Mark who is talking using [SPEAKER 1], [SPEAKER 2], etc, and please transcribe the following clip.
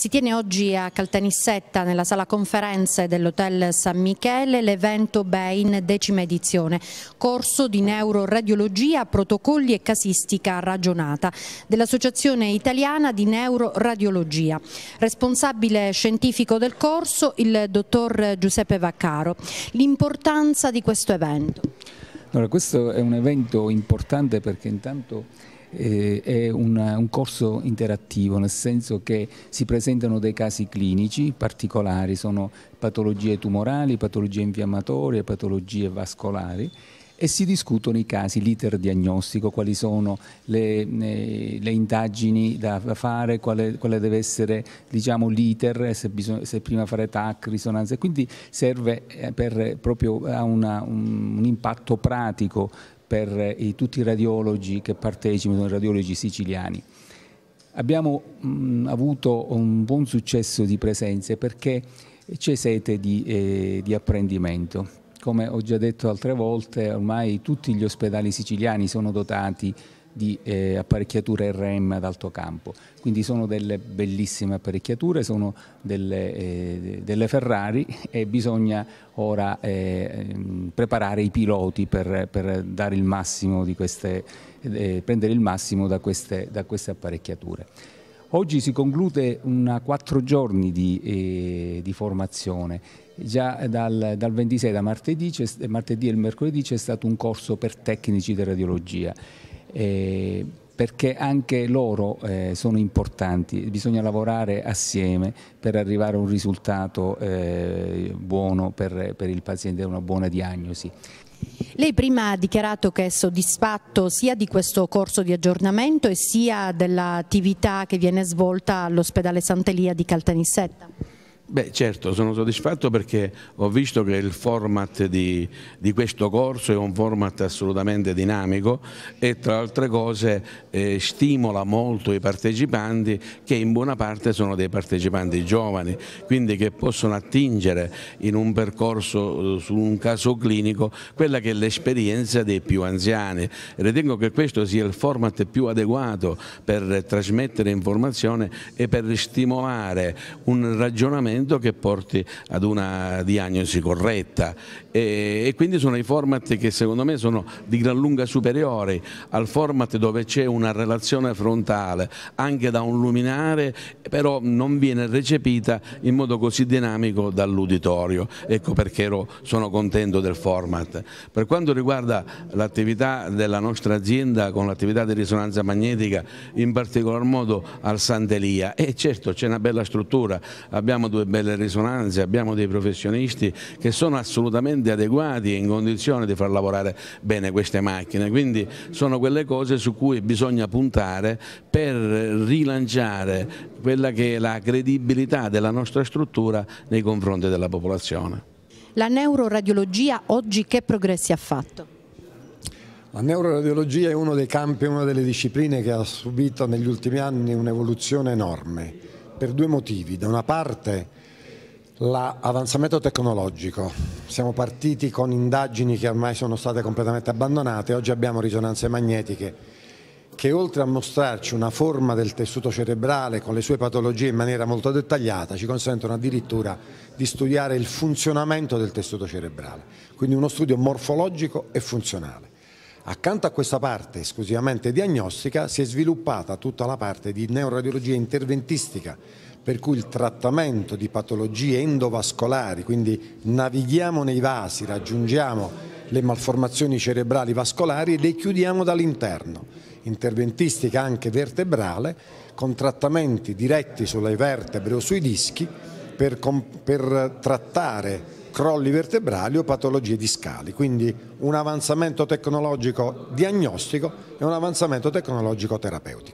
[SPEAKER 1] Si tiene oggi a Caltanissetta, nella sala conferenze dell'Hotel San Michele, l'evento BEIN decima edizione, corso di neuroradiologia, protocolli e casistica ragionata dell'Associazione Italiana di Neuroradiologia. Responsabile scientifico del corso il dottor Giuseppe Vaccaro. L'importanza di questo evento?
[SPEAKER 2] Allora, questo è un evento importante perché intanto eh, è un, un, corso interattivo, nel senso che si presentano dei casi clinici particolari, sono patologie tumorali, patologie infiammatorie, patologie vascolari e si discutono i casi, l'iter diagnostico, quali sono le, eh, le indagini da fare, quale, quale deve essere diciamo, l'iter, se, se, prima fare TAC, risonanza, quindi serve eh, per, proprio a una, un, un impatto pratico per eh, i, tutti i radiologi che partecipano, i radiologi siciliani. Abbiamo mh, mm, avuto un buon successo di presenze perché c'è sete di, eh, di apprendimento. Come ho già detto altre volte, ormai tutti gli ospedali siciliani sono dotati di eh, apparecchiature RM ad alto campo. Quindi sono delle bellissime apparecchiature, sono delle, eh, delle Ferrari e bisogna ora eh, ehm, preparare i piloti per, per il queste, eh, prendere il massimo da queste, da queste apparecchiature. Oggi si conclude una quattro giorni di, eh, di formazione. Già dal, dal, 26, da martedì, martedì e mercoledì c'è stato un corso per tecnici di radiologia eh, perché anche loro eh, sono importanti, bisogna lavorare assieme per arrivare a un risultato eh, buono per, per il paziente, una buona diagnosi.
[SPEAKER 1] Lei prima ha dichiarato che è soddisfatto sia di questo corso di aggiornamento e sia dell'attività che viene svolta all'ospedale Sant'Elia di Caltanissetta.
[SPEAKER 3] Beh certo, sono soddisfatto perché ho visto che il format di, di questo corso è un format assolutamente dinamico e tra altre cose eh, stimola molto i partecipanti che in buona parte sono dei partecipanti giovani, quindi che possono attingere in un percorso eh, su un caso clinico quella che è l'esperienza dei più anziani. Ritengo che questo sia il format più adeguato per trasmettere informazione e per stimolare un ragionamento trattamento che porti ad una diagnosi corretta e, e quindi sono i format che secondo me sono di gran lunga superiori al format dove c'è una relazione frontale anche da un luminare però non viene recepita in modo così dinamico dall'uditorio ecco perché ero, sono contento del format per quanto riguarda l'attività della nostra azienda con l'attività di risonanza magnetica in particolar modo al Sant'Elia e certo c'è una bella struttura abbiamo due belle risonanze, abbiamo dei professionisti che sono assolutamente adeguati e in condizione di far lavorare bene queste macchine, quindi sono quelle cose su cui bisogna puntare per rilanciare quella che è la credibilità della nostra struttura nei confronti della popolazione.
[SPEAKER 1] La neuroradiologia oggi che progressi ha fatto?
[SPEAKER 4] La neuroradiologia è uno dei campi, una delle discipline che ha subito negli ultimi anni un'evoluzione enorme per due motivi. Da una parte l'avanzamento tecnologico. Siamo partiti con indagini che ormai sono state completamente abbandonate, oggi abbiamo risonanze magnetiche che oltre a mostrarci una forma del tessuto cerebrale con le sue patologie in maniera molto dettagliata, ci consentono addirittura di studiare il funzionamento del tessuto cerebrale, quindi uno studio morfologico e funzionale. Accanto a questa parte esclusivamente diagnostica si è sviluppata tutta la parte di neuroradiologia interventistica, per cui il trattamento di patologie endovascolari, quindi navighiamo nei vasi, raggiungiamo le malformazioni cerebrali vascolari e le chiudiamo dall'interno. Interventistica anche vertebrale, con trattamenti diretti sulle vertebre o sui dischi per, per trattare crolli vertebrali o patologie discali, quindi un avanzamento tecnologico diagnostico e un avanzamento tecnologico terapeutico.